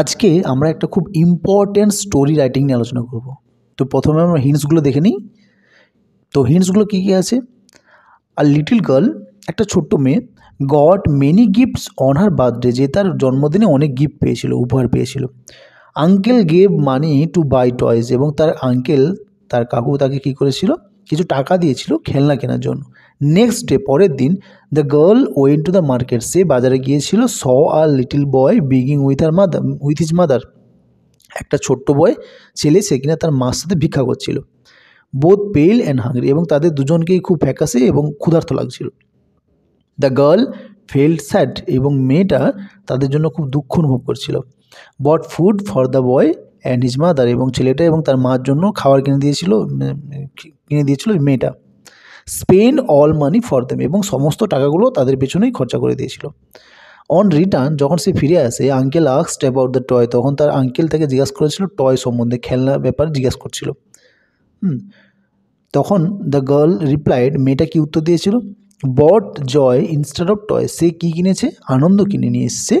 আজকে আমরা একটা খুব ইম্পর্ট্যান্ট স্টোরি রাইটিং নিয়ে আলোচনা করব তো প্রথমে আমরা হিন্টসগুলো দেখে নিই তো হিন্টসগুলো কী কী আছে আর লিটিল গার্ল একটা ছোট্ট মেয়ে got many gifts on her birthday যে তার জন্মদিনে অনেক গিফট পেয়েছিল উপহার পেয়েছিল uncle gave money to buy toys এবং তার আঙ্কেল তার কাকু তাকে কী করেছিল কিছু টাকা দিয়েছিল খেলনা কেনার জন্য নেক্সট ডে পরের দিন the girl went to the market সে বাজারে গিয়েছিল saw a little boy begging with her mother with his mother একটা ছোট্ট বয় ছেলে সে কিনা তার মার সাথে ভিক্ষা করছিল বোধ পেল অ্যান্ড হাংরি এবং তাদের দুজনকেই খুব ফ্যাকাসে এবং ক্ষুধার্ত লাগছিল দ্য গার্ল ফেল্ড স্যাড এবং মেয়েটা তাদের জন্য খুব দুঃখ অনুভব করছিল bought food for the boy and his mother এবং ছেলেটা এবং তার মার জন্য খাবার কিনে দিয়েছিল মানে, কিনে দিয়েছিল মেয়েটা spent all money for them এবং সমস্ত টাকাগুলো তাদের পেছনেই খরচা করে দিয়েছিল অন রিটার্ন যখন সে ফিরে আসে আঙ্কেল আক্সড আউট দ্য টয় তখন তার আঙ্কেল তাকে জিজ্ঞাস করেছিল টয় সম্বন্ধে খেলনা ব্যাপারে জিজ্ঞাস করছিল হুম তখন দ্য গার্ল রিপ্লাইড মেয়েটা কি উত্তর দিয়েছিল বট জয় ইনস্টার অফ টয় সে কী কিনেছে আনন্দ কিনে নিয়ে এসছে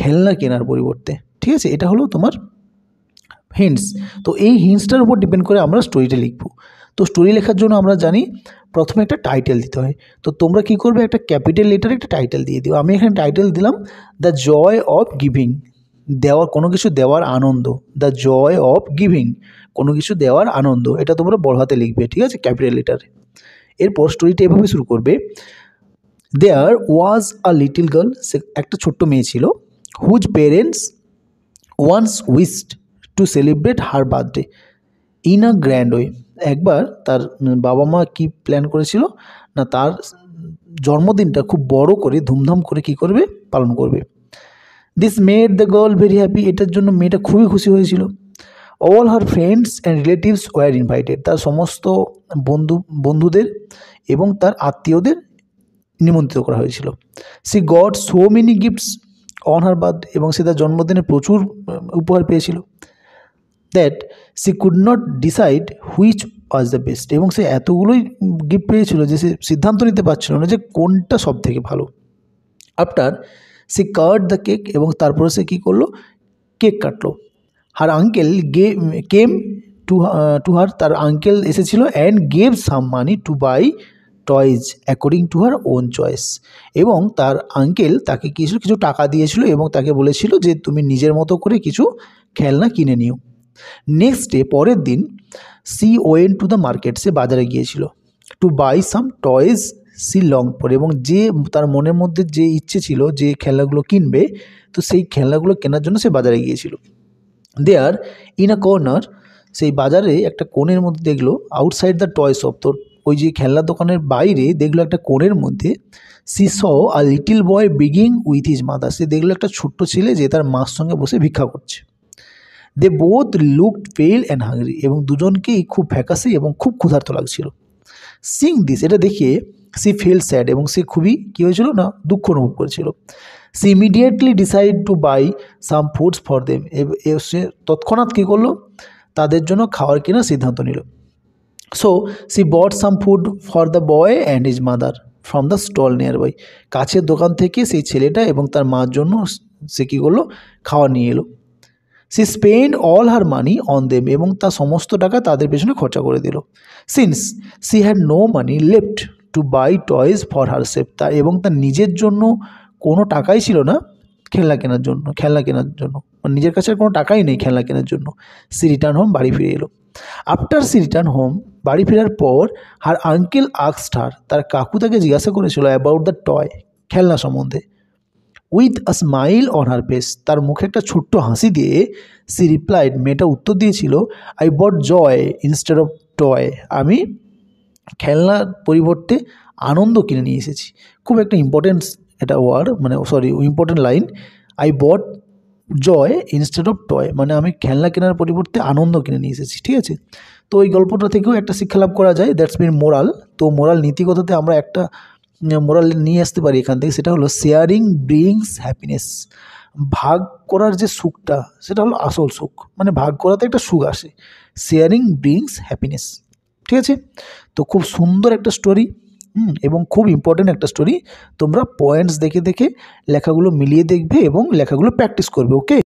খেলনা কেনার পরিবর্তে ঠিক আছে এটা হলো তোমার হিন্টস তো এই হিন্টসটার উপর ডিপেন্ড করে আমরা স্টোরিটা লিখব তো স্টোরি লেখার জন্য আমরা জানি প্রথমে একটা টাইটেল দিতে হয় তো তোমরা কি করবে একটা ক্যাপিটাল লেটার একটা টাইটেল দিয়ে দিও আমি এখানে টাইটেল দিলাম দ্য জয় অফ গিভিং দেওয়ার কোনো কিছু দেওয়ার আনন্দ দ্য জয় অফ গিভিং কোনো কিছু দেওয়ার আনন্দ এটা তোমরা বড় হাতে লিখবে ঠিক আছে ক্যাপিটাল লেটারে এরপর স্টোরিটা এভাবে শুরু করবে দেয়ার ওয়াজ আ লিটিল গার্ল সে একটা ছোট্ট মেয়ে ছিল whose parents once wished to celebrate her birthday in a grand way একবার তার বাবা মা কি প্ল্যান করেছিল না তার জন্মদিনটা খুব বড় করে ধুমধাম করে কি করবে পালন করবে this made the girl very happy এটার জন্য মেয়েটা খুবই খুশি হয়েছিল all her friends and relatives were invited তার সমস্ত বন্ধু বন্ধুদের এবং তার আত্মীয়দের নিমন্ত্রিত করা হয়েছিল she got so many gifts on her birthday এবং সে তার জন্মদিনে প্রচুর উপহার পেয়েছিল that she could not decide which was the best এবং সে এতগুলোই গিফট পেয়েছিল যে সে সিদ্ধান্ত নিতে পারছিল না যে কোনটা সব থেকে ভালো after she cut the cake এবং তারপরে সে কী করলো কেক কাটলো আর আঙ্কেল গে কেম টু টু হার তার আঙ্কেল এসেছিল and gave some money to buy toys according to her own choice এবং তার আঙ্কেল তাকে কিছু কিছু টাকা দিয়েছিল এবং তাকে বলেছিল যে তুমি নিজের মতো করে কিছু খেলনা কিনে নিও নেক্সট ডে পরের দিন she went to the market সে বাজারে গিয়েছিল to buy some toys she long পরে এবং যে তার মনের মধ্যে যে ইচ্ছে ছিল যে খেলনাগুলো কিনবে তো সেই খেলনাগুলো কেনার জন্য সে বাজারে গিয়েছিল দেয়ার ইন আ কর্নার সেই বাজারে একটা কোণের মধ্যে দেখলো আউটসাইড দ্য টয় শপ তো ওই যে খেলনা দোকানের বাইরে দেখলো একটা কোণের মধ্যে she saw a little boy begging with his mother সে দেখলো একটা ছোট্ট ছেলে যে তার মার সঙ্গে বসে ভিক্ষা করছে they both look pale and hungry এবং দুজনকেই খুব ফ্যাকাসি এবং খুব ক্ষুধার্ত লাগছিল সিং দিস এটা দেখে সি ফিল স্যাড এবং সে খুবই কী হয়েছিল না দুঃখ অনুভব করেছিল she immediately decide to buy some foods for them সে তৎক্ষণাৎ কী করলো তাদের জন্য খাওয়ার কেনার সিদ্ধান্ত নিল so she bought some food for the boy and his mother from the stall nearby কাছের দোকান থেকে সেই ছেলেটা এবং তার মার জন্য সে কী করলো খাওয়া নিয়ে এলো she spend all her money on them এবং তার সমস্ত টাকা তাদের পেছনে খরচা করে দিল since she had no money left to buy toys for her self তার এবং তার নিজের জন্য কোনো টাকাই ছিল না খেলনা কেনার জন্য খেলনা কেনার জন্য মানে নিজের কাছে কোনো টাকাই নেই খেলনা কেনার জন্য সি রিটার্ন হোম বাড়ি ফিরে এলো আফটার সি রিটার্ন হোম বাড়ি ফেরার পর হার আঙ্কেল আক্সটার তার কাকু তাকে জিজ্ঞাসা করেছিল অ্যাবাউট দ্য টয় খেলনা সম্বন্ধে with a smile on her face তার মুখে একটা ছোট্ট হাসি দিয়ে সি রিপ্লাইড মেয়েটা উত্তর দিয়েছিল I bought joy instead of toy আমি খেলনার পরিবর্তে আনন্দ কিনে নিয়ে এসেছি খুব একটা ইম্পর্টেন্ট এটা ওয়ার্ড মানে sorry important line I bought joy instead of toy মানে আমি খেলনা কেনার পরিবর্তে আনন্দ কিনে নিয়ে এসেছি ঠিক আছে তো এই গল্পটা থেকেও একটা শিক্ষা লাভ করা যায় দ্যাটস মিন মোরাল তো মোরাল নীতিগততে আমরা একটা মোরাল নিয়ে আসতে পারি এখান থেকে সেটা হলো শেয়ারিং ব্রিংস হ্যাপিনেস ভাগ করার যে সুখটা সেটা হলো আসল সুখ মানে ভাগ করাতে একটা সুখ আসে শেয়ারিং ব্রিংস হ্যাপিনেস ঠিক আছে তো খুব সুন্দর একটা স্টোরি হুম এবং খুব ইম্পর্টেন্ট একটা স্টোরি তোমরা পয়েন্টস দেখে দেখে লেখাগুলো মিলিয়ে দেখবে এবং লেখাগুলো প্র্যাকটিস করবে ওকে